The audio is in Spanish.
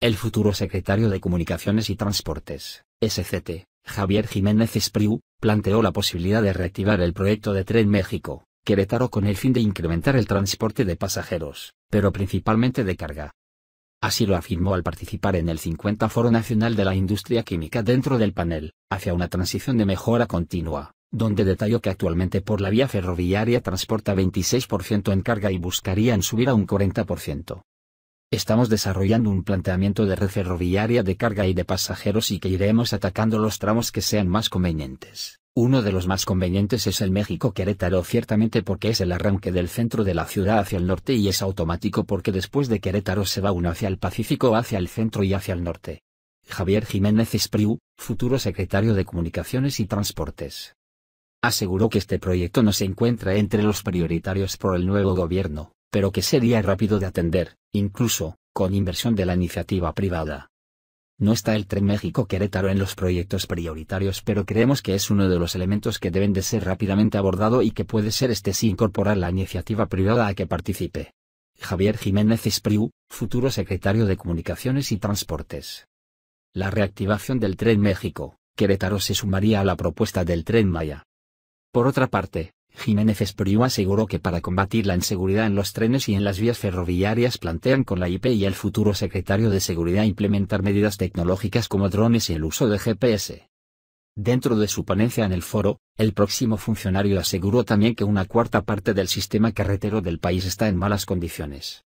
El futuro secretario de Comunicaciones y Transportes, SCT, Javier Jiménez Espriu, planteó la posibilidad de reactivar el proyecto de Tren México, Querétaro con el fin de incrementar el transporte de pasajeros, pero principalmente de carga. Así lo afirmó al participar en el 50 Foro Nacional de la Industria Química dentro del panel, hacia una transición de mejora continua, donde detalló que actualmente por la vía ferroviaria transporta 26% en carga y buscarían subir a un 40%. Estamos desarrollando un planteamiento de red ferroviaria de carga y de pasajeros y que iremos atacando los tramos que sean más convenientes. Uno de los más convenientes es el México-Querétaro ciertamente porque es el arranque del centro de la ciudad hacia el norte y es automático porque después de Querétaro se va uno hacia el Pacífico, hacia el centro y hacia el norte. Javier Jiménez Espriu, futuro secretario de Comunicaciones y Transportes. Aseguró que este proyecto no se encuentra entre los prioritarios por el nuevo gobierno, pero que sería rápido de atender, incluso, con inversión de la iniciativa privada. No está el Tren México-Querétaro en los proyectos prioritarios, pero creemos que es uno de los elementos que deben de ser rápidamente abordado y que puede ser este si incorporar la iniciativa privada a que participe. Javier Jiménez Espriu, futuro secretario de Comunicaciones y Transportes. La reactivación del Tren México, Querétaro se sumaría a la propuesta del Tren Maya. Por otra parte, Jiménez Espriu aseguró que para combatir la inseguridad en los trenes y en las vías ferroviarias plantean con la IP y el futuro secretario de Seguridad implementar medidas tecnológicas como drones y el uso de GPS. Dentro de su ponencia en el foro, el próximo funcionario aseguró también que una cuarta parte del sistema carretero del país está en malas condiciones.